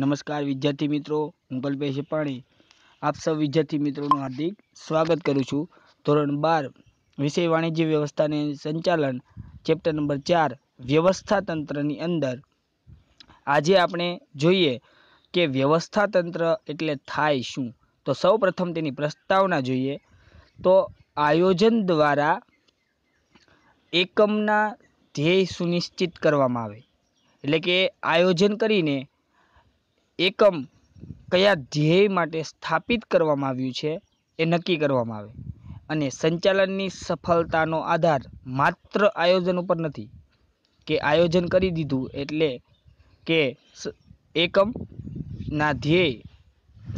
નમસ્કાર વિદ્યાર્થી મિત્રો હું કલ્પેશ પાણી આપ સૌ વિદ્યાર્થી મિત્રોનું હાર્દિક સ્વાગત કરું છું ધોરણ બાર વિષય વાણિજ્ય વ્યવસ્થાને સંચાલન ચેપ્ટર નંબર ચાર વ્યવસ્થા તંત્રની અંદર આજે આપણે જોઈએ કે વ્યવસ્થા તંત્ર એટલે થાય શું તો સૌ પ્રથમ તેની પ્રસ્તાવના જોઈએ તો આયોજન દ્વારા એકમના ધ્યેય સુનિશ્ચિત કરવામાં આવે એટલે કે આયોજન કરીને એકમ કયા ધ્યેય માટે સ્થાપિત કરવામાં આવ્યું છે એ નક્કી કરવામાં આવે અને સંચાલનની સફળતાનો આધાર માત્ર આયોજન ઉપર નથી કે આયોજન કરી દીધું એટલે કે એકમના ધ્યેય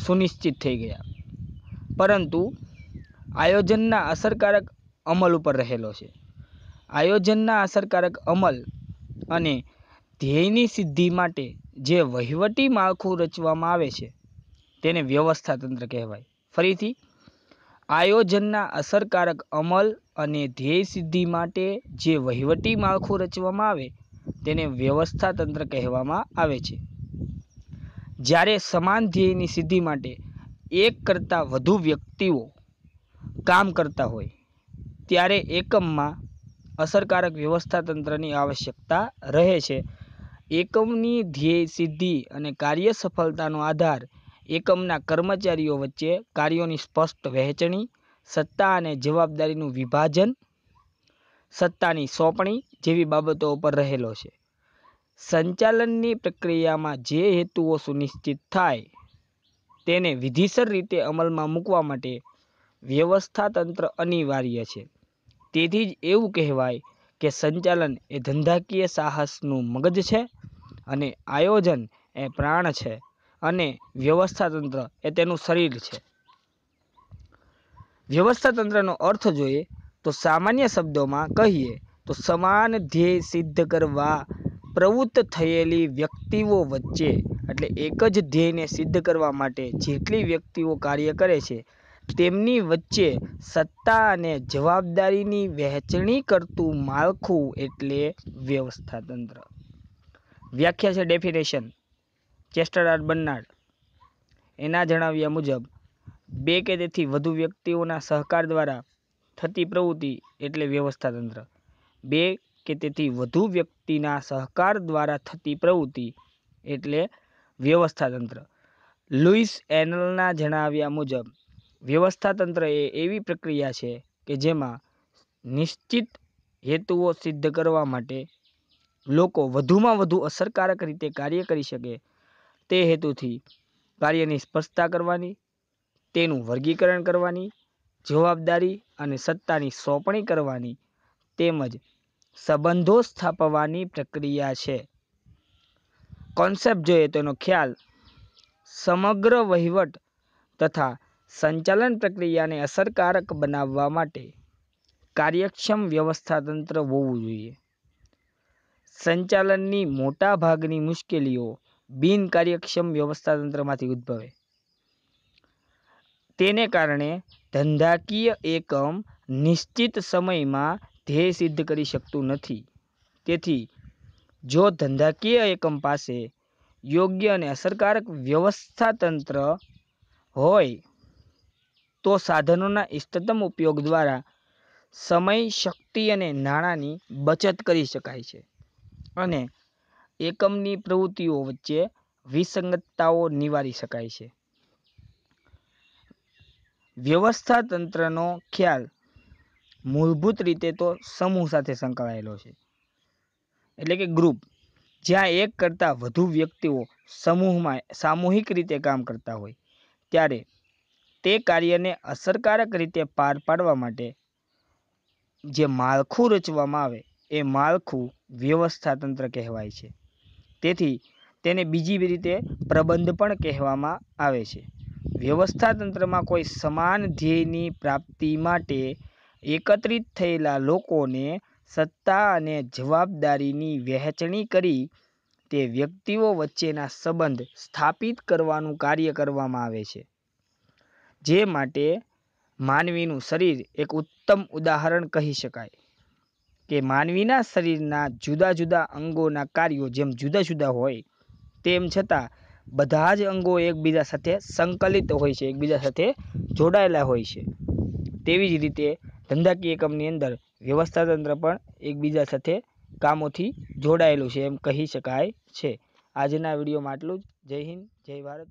સુનિશ્ચિત થઈ ગયા પરંતુ આયોજનના અસરકારક અમલ ઉપર રહેલો છે આયોજનના અસરકારક અમલ અને ધ્યેયની સિદ્ધિ માટે જે વહીવટી માળખું રચવામાં આવે છે તેને વ્યવસ્થાતંત્ર કહેવાય ફરીથી આયોજનના અસરકારક અમલ અને ધ્યેય સિદ્ધિ માટે જે વહીવટી માળખું રચવામાં આવે તેને વ્યવસ્થાતંત્ર કહેવામાં આવે છે જ્યારે સમાન ધ્યેયની સિદ્ધિ માટે એક કરતાં વધુ વ્યક્તિઓ કામ કરતા હોય ત્યારે એકમમાં અસરકારક વ્યવસ્થા તંત્રની આવશ્યકતા રહે છે એકમની ધ્યેય સિદ્ધિ અને કાર્ય સફળતાનો આધાર એકમના કર્મચારીઓ વચ્ચે કાર્યોની સ્પષ્ટ વહેંચણી સત્તા અને જવાબદારીનું વિભાજન સત્તાની સોંપણી જેવી બાબતો ઉપર રહેલો છે સંચાલનની પ્રક્રિયામાં જે હેતુઓ સુનિશ્ચિત થાય તેને વિધિસર રીતે અમલમાં મૂકવા માટે વ્યવસ્થા તંત્ર અનિવાર્ય છે તેથી જ એવું કહેવાય કે સંચાલન એ ધંધાકીય સાહસનું મગજ છે અને આયોજન એ પ્રાણ છે અને વ્યવસ્થાતંત્ર એ તેનું શરીર છે વ્યવસ્થાતંત્રનો અર્થ જોઈએ તો સામાન્ય શબ્દોમાં કહીએ તો સમાન ધ્યેય સિદ્ધ કરવા પ્રવૃત્ત થયેલી વ્યક્તિઓ વચ્ચે એટલે એક જ ધ્યેયને સિદ્ધ કરવા માટે જેટલી વ્યક્તિઓ કાર્ય કરે છે તેમની વચ્ચે સત્તા અને જવાબદારીની વહેંચણી કરતું માળખું એટલે વ્યવસ્થાતંત્ર વ્યાખ્યા છે ડેફિનેશન ચેસ્ટર આર બર્નાર્ડ એના જણાવ્યા મુજબ બે કે તેથી વધુ વ્યક્તિઓના સહકાર દ્વારા થતી પ્રવૃત્તિ એટલે વ્યવસ્થાતંત્ર બે કે તેથી વધુ વ્યક્તિના સહકાર દ્વારા થતી પ્રવૃત્તિ એટલે વ્યવસ્થાતંત્ર લુઈસ એનલના જણાવ્યા મુજબ વ્યવસ્થા તંત્ર એ એવી પ્રક્રિયા છે કે જેમાં નિશ્ચિત હેતુઓ સિદ્ધ કરવા માટે લોકો વધુમાં વધુ અસરકારક રીતે કાર્ય કરી શકે તે હેતુથી કાર્યની સ્પષ્ટતા કરવાની તેનું વર્ગીકરણ કરવાની જવાબદારી અને સત્તાની સોંપણી કરવાની તેમજ સંબંધો સ્થાપવાની પ્રક્રિયા છે કોન્સેપ્ટ જોઈએ તો એનો ખ્યાલ સમગ્ર વહીવટ તથા સંચાલન પ્રક્રિયાને અસરકારક બનાવવા માટે કાર્યક્ષમ વ્યવસ્થાતંત્ર હોવું જોઈએ સંચાલનની મોટાભાગની મુશ્કેલીઓ બિનકાર્યક્ષમ વ્યવસ્થાતંત્રમાંથી ઉદ્ભવે તેને કારણે ધંધાકીય એકમ નિશ્ચિત સમયમાં ધ્યેય સિદ્ધ કરી શકતું નથી તેથી જો ધંધાકીય એકમ પાસે યોગ્ય અને અસરકારક વ્યવસ્થાતંત્ર હોય તો સાધનોના ઇષ્ટતમ ઉપયોગ દ્વારા સમય શક્તિ અને નાણાંની બચત કરી શકાય છે અને એકમની પ્રવૃત્તિઓ વચ્ચે વિસંગતતાઓ નિવારી શકાય છે વ્યવસ્થા તંત્રનો ખ્યાલ મૂળભૂત રીતે તો સમૂહ સાથે સંકળાયેલો છે એટલે કે ગ્રુપ જ્યાં એક કરતાં વધુ વ્યક્તિઓ સમૂહમાં સામૂહિક રીતે કામ કરતા હોય ત્યારે તે કાર્યને અસરકારક રીતે પાર પાડવા માટે જે માળખું રચવામાં આવે એ માળખું વ્યવસ્થાતંત્ર કહેવાય છે તેથી તેને બીજી રીતે પ્રબંધ પણ કહેવામાં આવે છે વ્યવસ્થાતંત્રમાં કોઈ સમાન ધ્યેયની પ્રાપ્તિ માટે એકત્રિત થયેલા લોકોને સત્તા અને જવાબદારીની વહેંચણી કરી તે વ્યક્તિઓ વચ્ચેના સંબંધ સ્થાપિત કરવાનું કાર્ય કરવામાં આવે છે જે માટે માનવીનું શરીર એક ઉત્તમ ઉદાહરણ કહી શકાય કે માનવીના શરીરના જુદા જુદા અંગોના કાર્યો જેમ જુદા જુદા હોય તેમ છતાં બધા જ અંગો એકબીજા સાથે સંકલિત હોય છે એકબીજા સાથે જોડાયેલા હોય છે તેવી જ રીતે ધંધાકીય એકમની અંદર વ્યવસ્થાતંત્ર પણ એકબીજા સાથે કામોથી જોડાયેલું છે એમ કહી શકાય છે આજના વિડીયોમાં આટલું જ જય હિન્દ જય ભારત